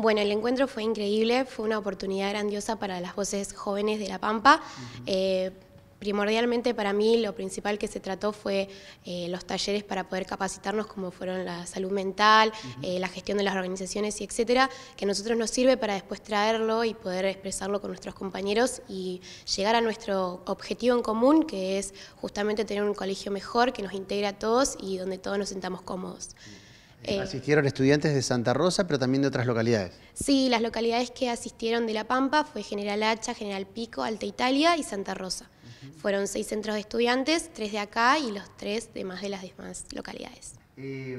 Bueno, el encuentro fue increíble, fue una oportunidad grandiosa para las voces jóvenes de La Pampa. Eh, primordialmente para mí lo principal que se trató fue eh, los talleres para poder capacitarnos como fueron la salud mental, eh, la gestión de las organizaciones y etcétera, que a nosotros nos sirve para después traerlo y poder expresarlo con nuestros compañeros y llegar a nuestro objetivo en común, que es justamente tener un colegio mejor, que nos integra a todos y donde todos nos sentamos cómodos. Eh, asistieron estudiantes de Santa Rosa, pero también de otras localidades. Sí, las localidades que asistieron de La Pampa fue General Hacha, General Pico, Alta Italia y Santa Rosa. Fueron seis centros de estudiantes, tres de acá y los tres de más de las demás localidades. Eh,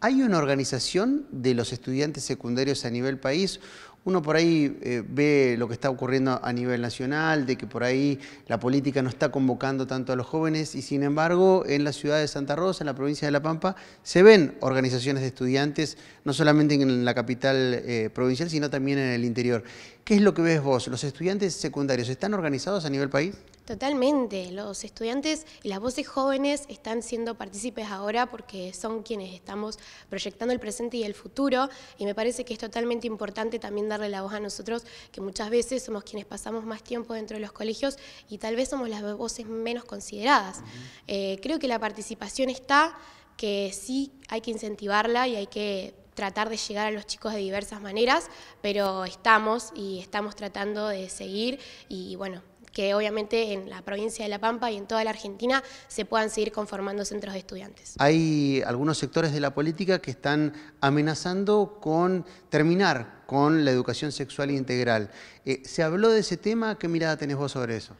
¿Hay una organización de los estudiantes secundarios a nivel país uno por ahí eh, ve lo que está ocurriendo a nivel nacional, de que por ahí la política no está convocando tanto a los jóvenes y sin embargo en la ciudad de Santa Rosa, en la provincia de La Pampa, se ven organizaciones de estudiantes, no solamente en la capital eh, provincial, sino también en el interior. ¿Qué es lo que ves vos? ¿Los estudiantes secundarios están organizados a nivel país? Totalmente, los estudiantes y las voces jóvenes están siendo partícipes ahora porque son quienes estamos proyectando el presente y el futuro y me parece que es totalmente importante también darle la voz a nosotros, que muchas veces somos quienes pasamos más tiempo dentro de los colegios y tal vez somos las voces menos consideradas. Eh, creo que la participación está, que sí hay que incentivarla y hay que tratar de llegar a los chicos de diversas maneras, pero estamos y estamos tratando de seguir y bueno, que obviamente en la provincia de La Pampa y en toda la Argentina se puedan seguir conformando centros de estudiantes. Hay algunos sectores de la política que están amenazando con terminar con la educación sexual integral. Eh, ¿Se habló de ese tema? ¿Qué mirada tenés vos sobre eso?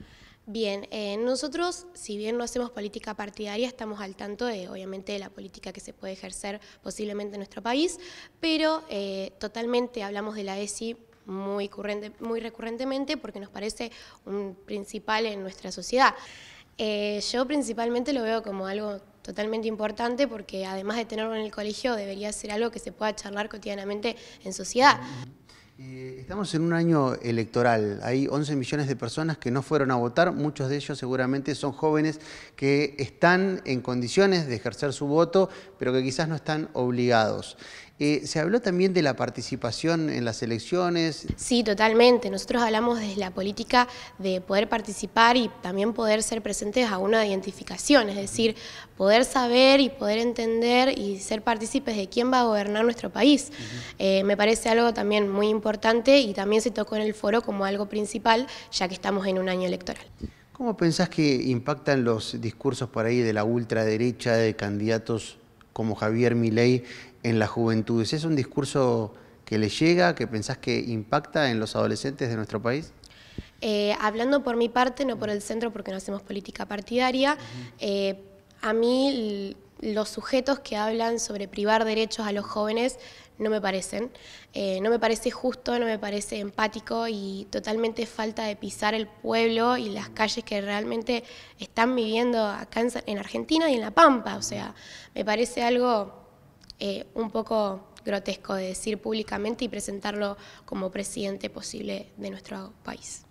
Bien, eh, nosotros, si bien no hacemos política partidaria, estamos al tanto de, obviamente, de la política que se puede ejercer posiblemente en nuestro país, pero eh, totalmente hablamos de la ESI muy, muy recurrentemente porque nos parece un principal en nuestra sociedad. Eh, yo principalmente lo veo como algo totalmente importante porque además de tenerlo en el colegio debería ser algo que se pueda charlar cotidianamente en sociedad. Eh, estamos en un año electoral. Hay 11 millones de personas que no fueron a votar. Muchos de ellos seguramente son jóvenes que están en condiciones de ejercer su voto, pero que quizás no están obligados. Eh, se habló también de la participación en las elecciones. Sí, totalmente. Nosotros hablamos desde la política de poder participar y también poder ser presentes a una identificación, es decir, poder saber y poder entender y ser partícipes de quién va a gobernar nuestro país. Eh, me parece algo también muy importante y también se tocó en el foro como algo principal, ya que estamos en un año electoral. ¿Cómo pensás que impactan los discursos por ahí de la ultraderecha, de candidatos como Javier Milei en la juventud? ¿Es un discurso que le llega, que pensás que impacta en los adolescentes de nuestro país? Eh, hablando por mi parte, no por el centro, porque no hacemos política partidaria, eh, a mí los sujetos que hablan sobre privar derechos a los jóvenes no me parecen. Eh, no me parece justo, no me parece empático y totalmente falta de pisar el pueblo y las calles que realmente están viviendo acá en, Argentina y en La Pampa. O sea, me parece algo eh, un poco grotesco de decir públicamente y presentarlo como presidente posible de nuestro país.